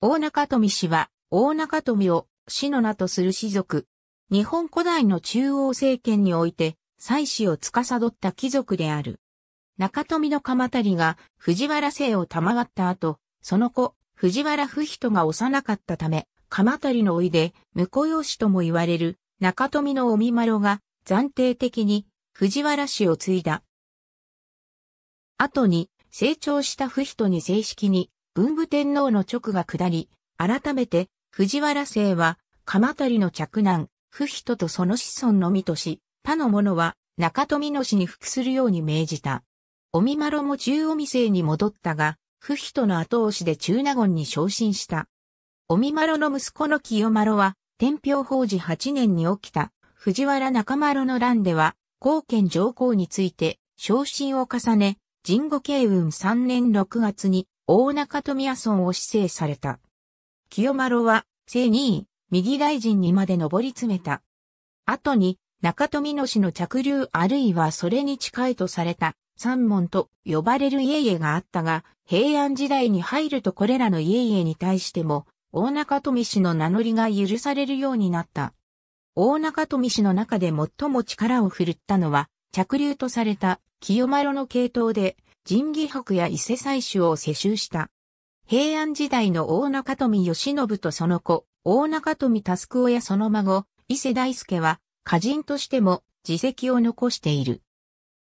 大中富氏は、大中富を氏の名とする氏族。日本古代の中央政権において、祭祀を司った貴族である。中富の鎌足が藤原姓を賜った後、その子、藤原不人が幼かったため、鎌足の老いで、婿養子とも言われる中富のお見まろが、暫定的に藤原氏を継いだ。後に、成長した不人に正式に文武天皇の直が下り、改めて藤原姓は鎌足の嫡男、不人とその子孫のみとし、他の者は中富の氏に服するように命じた。おみまろも中尾未姓に戻ったが、不人の後押しで中納言に昇進した。おみまろの息子の清丸は、天平法事8年に起きた藤原中丸の乱では、後見上皇について昇進を重ね、神後慶雲3年6月に大中富屋村を指定された。清丸は、正二位、右大臣にまで上り詰めた。後に、中富野氏の着流あるいはそれに近いとされた三門と呼ばれる家々があったが、平安時代に入るとこれらの家々に対しても、大中富氏の名乗りが許されるようになった。大中富氏の中で最も力を振るったのは、着流とされた清丸の系統で、神義博や伊勢採取を世襲した。平安時代の大中富義信とその子、大中富タスクやその孫、伊勢大輔は、歌人としても、自責を残している。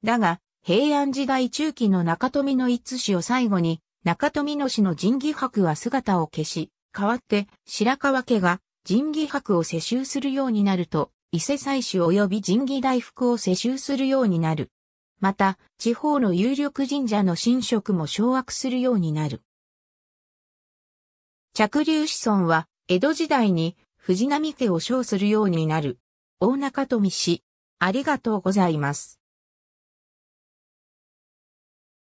だが、平安時代中期の中富の一氏を最後に、中富の氏の神義博は姿を消し、代わって白川家が神義博を世襲するようになると、伊勢祭祀及び神義大福を世襲するようになる。また、地方の有力神社の神職も掌握するようになる。着流子孫は、江戸時代に藤波家を称するようになる。大中富氏、ありがとうございます。